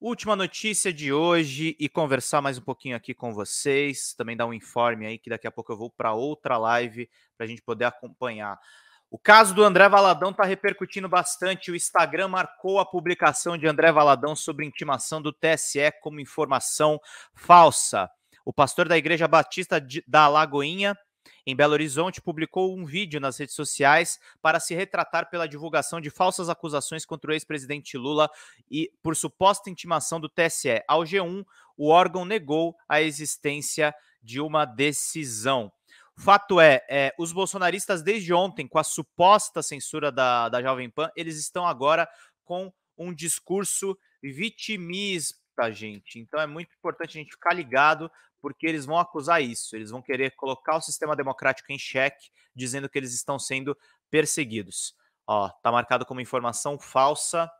Última notícia de hoje e conversar mais um pouquinho aqui com vocês. Também dar um informe aí que daqui a pouco eu vou para outra live para a gente poder acompanhar. O caso do André Valadão está repercutindo bastante. O Instagram marcou a publicação de André Valadão sobre intimação do TSE como informação falsa. O pastor da Igreja Batista da Lagoinha em Belo Horizonte, publicou um vídeo nas redes sociais para se retratar pela divulgação de falsas acusações contra o ex-presidente Lula e por suposta intimação do TSE. Ao G1, o órgão negou a existência de uma decisão. Fato é, é, os bolsonaristas desde ontem, com a suposta censura da, da Jovem Pan, eles estão agora com um discurso vitimista, gente. Então é muito importante a gente ficar ligado porque eles vão acusar isso, eles vão querer colocar o sistema democrático em xeque, dizendo que eles estão sendo perseguidos. Ó, tá marcado como informação falsa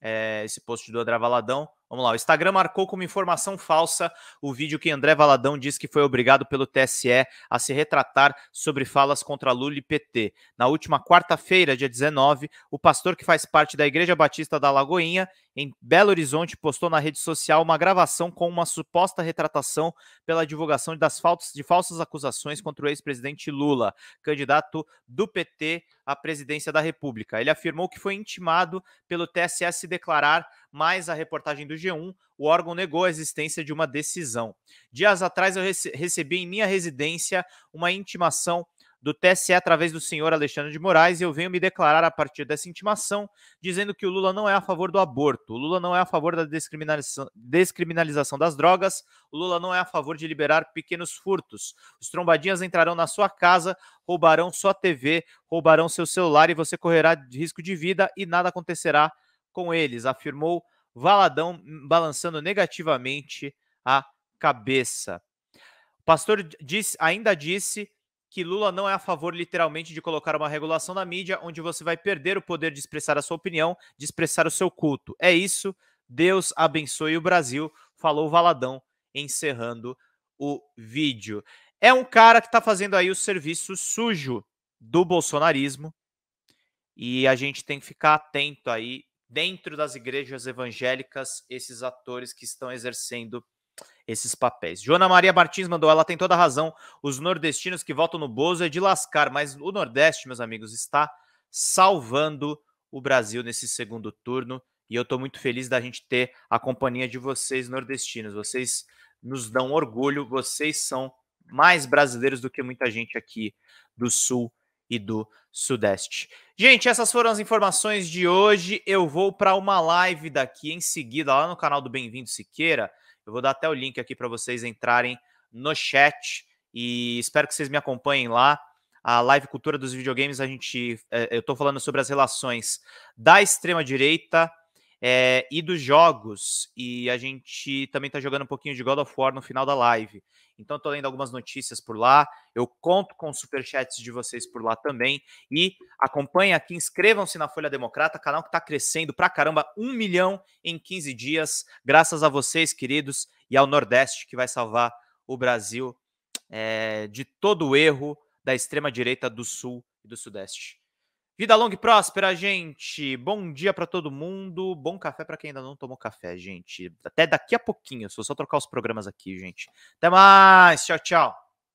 é, esse post do André Valadão, Vamos lá, o Instagram marcou como informação falsa o vídeo que André Valadão disse que foi obrigado pelo TSE a se retratar sobre falas contra Lula e PT. Na última quarta-feira, dia 19, o pastor que faz parte da Igreja Batista da Lagoinha, em Belo Horizonte, postou na rede social uma gravação com uma suposta retratação pela divulgação de falsas acusações contra o ex-presidente Lula, candidato do PT à presidência da República. Ele afirmou que foi intimado pelo TSE se declarar, mas a reportagem do G1, o órgão negou a existência de uma decisão. Dias atrás eu recebi em minha residência uma intimação do TSE através do senhor Alexandre de Moraes e eu venho me declarar a partir dessa intimação dizendo que o Lula não é a favor do aborto, o Lula não é a favor da descriminalização, descriminalização das drogas, o Lula não é a favor de liberar pequenos furtos. Os trombadinhas entrarão na sua casa, roubarão sua TV, roubarão seu celular e você correrá risco de vida e nada acontecerá com eles, afirmou Valadão, balançando negativamente a cabeça. O pastor diz, ainda disse que Lula não é a favor, literalmente, de colocar uma regulação na mídia onde você vai perder o poder de expressar a sua opinião, de expressar o seu culto. É isso. Deus abençoe o Brasil, falou Valadão, encerrando o vídeo. É um cara que está fazendo aí o serviço sujo do bolsonarismo e a gente tem que ficar atento aí dentro das igrejas evangélicas, esses atores que estão exercendo esses papéis. Joana Maria Martins mandou, ela tem toda a razão. Os nordestinos que votam no Bozo é de lascar, mas o Nordeste, meus amigos, está salvando o Brasil nesse segundo turno. E eu estou muito feliz da gente ter a companhia de vocês, nordestinos. Vocês nos dão orgulho, vocês são mais brasileiros do que muita gente aqui do Sul e do Sudeste. Gente, essas foram as informações de hoje. Eu vou para uma live daqui em seguida, lá no canal do Bem-vindo Siqueira. Eu vou dar até o link aqui para vocês entrarem no chat e espero que vocês me acompanhem lá. A live Cultura dos Videogames, a gente, eh, eu estou falando sobre as relações da extrema direita é, e dos jogos. E a gente também está jogando um pouquinho de God of War no final da live. Então estou lendo algumas notícias por lá. Eu conto com superchats de vocês por lá também. E acompanhem aqui, inscrevam-se na Folha Democrata, canal que está crescendo pra caramba, um milhão em 15 dias, graças a vocês, queridos, e ao Nordeste que vai salvar o Brasil é, de todo o erro da extrema direita do Sul e do Sudeste. Vida longa e próspera, gente. Bom dia para todo mundo. Bom café para quem ainda não tomou café, gente. Até daqui a pouquinho. Se eu só trocar os programas aqui, gente. Até mais. Tchau, tchau.